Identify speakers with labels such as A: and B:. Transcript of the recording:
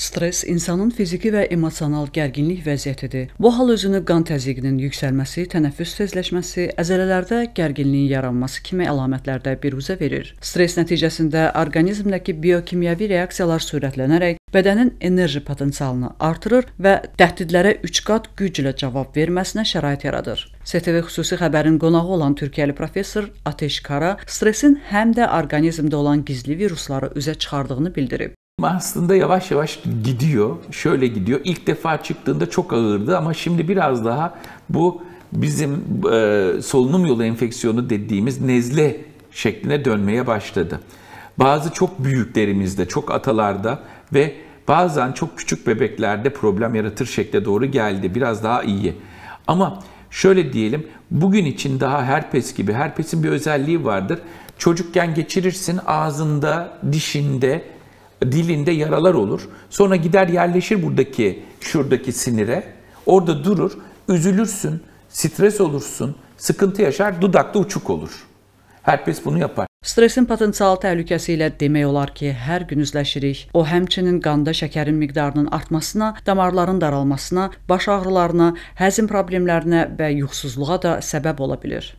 A: Stress insanın fiziki və emosional gərginlik vəziyyətidir. Bu hal özünü qan təzyiqinin yüksəlməsi, tənəffüs tezləşməsi, əzələlərdə gərginliyin yaranması kimi əlamətlərdə biruzə verir. Stress nəticəsində orqanizmdəki biokimyəvi reaksiyalar sürətlənərək bədənin enerji potensialını artırır və təhdidlərə 3 qat güclə cavab verməsinə şərait yaradır. STV xüsusi xəbərin qonağı olan Türkiyəli professor Ateş Kara stressin həm də orqanizmdə olan gizli virusları üzə çıxardığını bildirib.
B: aslında yavaş yavaş gidiyor. Şöyle gidiyor. İlk defa çıktığında çok ağırdı ama şimdi biraz daha bu bizim e, solunum yolu enfeksiyonu dediğimiz nezle şekline dönmeye başladı. Bazı çok büyüklerimizde, çok atalarda ve bazen çok küçük bebeklerde problem yaratır şekle doğru geldi. Biraz daha iyi. Ama şöyle diyelim, bugün için daha herpes gibi, herpesin bir özelliği vardır. Çocukken geçirirsin ağzında, dişinde, dilinde yaralar olur. Sonra gider yerleşir buradaki, şuradaki sinire. Orada durur, üzülürsün, stres olursun, sıkıntı yaşar, dudakta uçuk olur. Herpes bunu yapar.
A: Stresin potensial təhlükəsi ilə demək olar ki, hər gün üzləşirik. O həmçinin qanda şəkərin miqdarının artmasına, damarların daralmasına, baş ağrılarına, həzm problemlərinə və yuxusuzluğa da səbəb ola bilər.